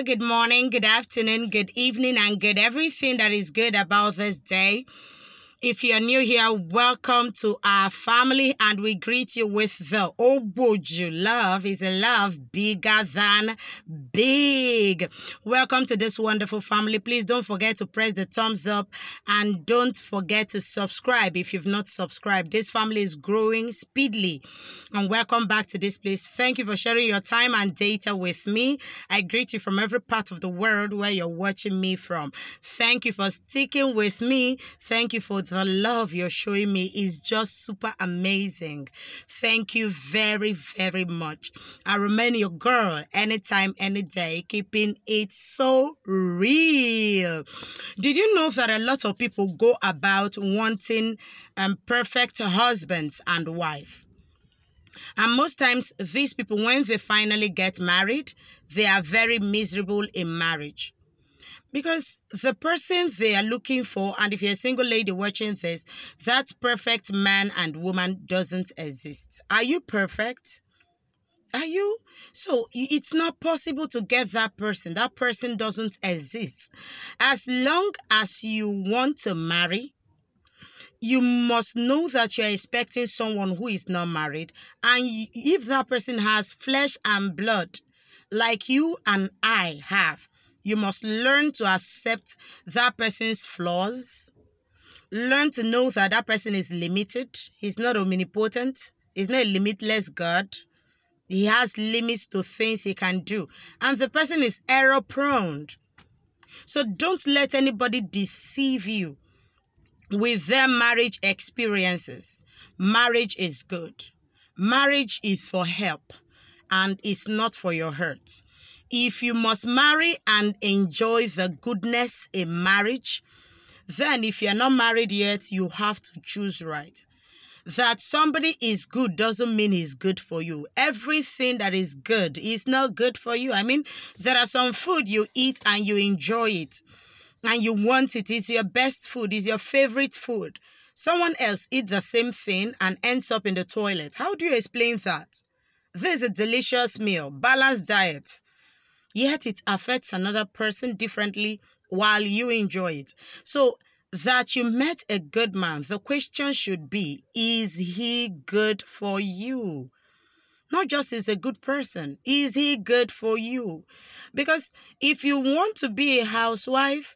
good morning, good afternoon, good evening, and good everything that is good about this day. If you're new here, welcome to our family, and we greet you with the Ogboju love is a love bigger than big. Welcome to this wonderful family. Please don't forget to press the thumbs up and don't forget to subscribe if you've not subscribed. This family is growing speedily. And welcome back to this place. Thank you for sharing your time and data with me. I greet you from every part of the world where you're watching me from. Thank you for sticking with me. Thank you for the love you're showing me is just super amazing. Thank you very, very much. I remain your girl anytime, any day, keeping it so real. Did you know that a lot of people go about wanting um, perfect husbands and wife? And most times, these people, when they finally get married, they are very miserable in marriage because the person they are looking for, and if you're a single lady watching this, that perfect man and woman doesn't exist. Are you perfect? Are you? So it's not possible to get that person. That person doesn't exist. As long as you want to marry, you must know that you're expecting someone who is not married. And if that person has flesh and blood, like you and I have, you must learn to accept that person's flaws. Learn to know that that person is limited. He's not omnipotent. He's not a limitless God. He has limits to things he can do. And the person is error prone. So don't let anybody deceive you with their marriage experiences. Marriage is good. Marriage is for help and it's not for your hurt if you must marry and enjoy the goodness in marriage, then if you're not married yet, you have to choose right. That somebody is good doesn't mean he's good for you. Everything that is good is not good for you. I mean, there are some food you eat and you enjoy it and you want it. It's your best food, it's your favorite food. Someone else eats the same thing and ends up in the toilet. How do you explain that? This is a delicious meal, balanced diet yet it affects another person differently while you enjoy it. So, that you met a good man, the question should be Is he good for you? Not just is a good person, is he good for you? Because if you want to be a housewife,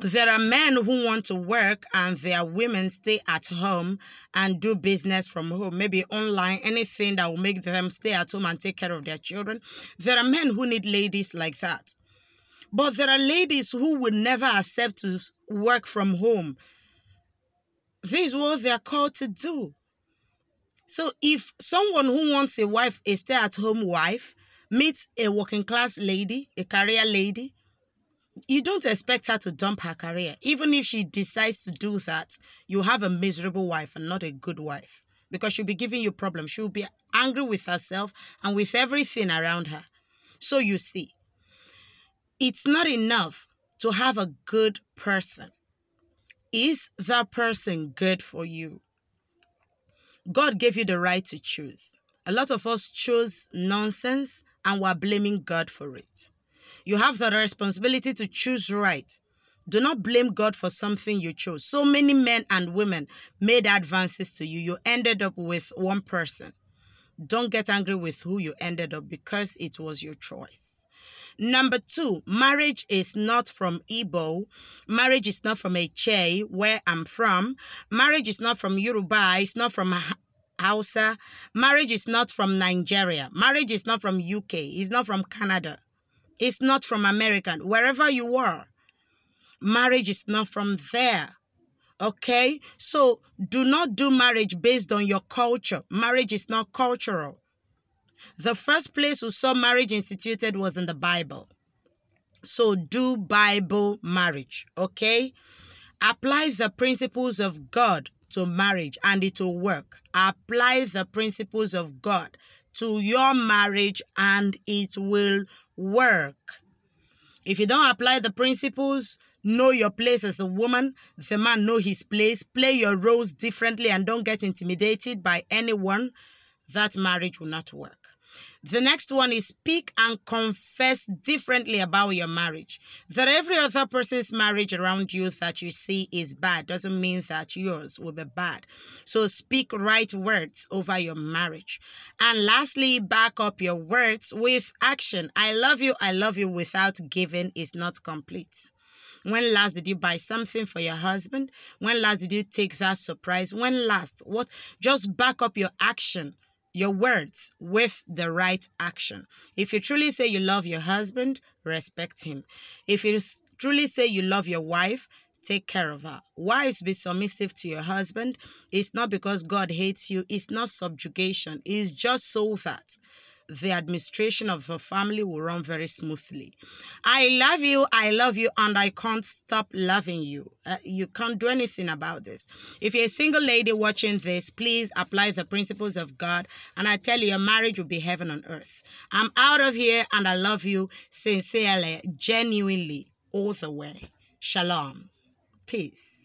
there are men who want to work and their women stay at home and do business from home, maybe online, anything that will make them stay at home and take care of their children. There are men who need ladies like that. But there are ladies who would never accept to work from home. This is what they are called to do. So if someone who wants a wife, a stay at home wife, meets a working class lady, a career lady, you don't expect her to dump her career. Even if she decides to do that, you have a miserable wife and not a good wife because she'll be giving you problems. She'll be angry with herself and with everything around her. So you see, it's not enough to have a good person. Is that person good for you? God gave you the right to choose. A lot of us chose nonsense and we're blaming God for it. You have the responsibility to choose right. Do not blame God for something you chose. So many men and women made advances to you. You ended up with one person. Don't get angry with who you ended up because it was your choice. Number two, marriage is not from Igbo. Marriage is not from Eche, where I'm from. Marriage is not from Yoruba. It's not from Hausa. Marriage is not from Nigeria. Marriage is not from UK. It's not from Canada. It's not from American. Wherever you are, marriage is not from there. Okay? So do not do marriage based on your culture. Marriage is not cultural. The first place we saw marriage instituted was in the Bible. So do Bible marriage. Okay? Apply the principles of God to marriage and it will work. Apply the principles of God to your marriage and it will work. If you don't apply the principles, know your place as a woman, the man know his place, play your roles differently and don't get intimidated by anyone, that marriage will not work. The next one is speak and confess differently about your marriage. That every other person's marriage around you that you see is bad doesn't mean that yours will be bad. So speak right words over your marriage. And lastly, back up your words with action. I love you, I love you without giving is not complete. When last did you buy something for your husband? When last did you take that surprise? When last? What? Just back up your action your words with the right action. If you truly say you love your husband, respect him. If you truly say you love your wife, take care of her. Wives, be submissive to your husband. It's not because God hates you, it's not subjugation, it's just so that the administration of the family will run very smoothly. I love you, I love you, and I can't stop loving you. Uh, you can't do anything about this. If you're a single lady watching this, please apply the principles of God, and I tell you, your marriage will be heaven on earth. I'm out of here, and I love you sincerely, genuinely, all the way. Shalom. Peace.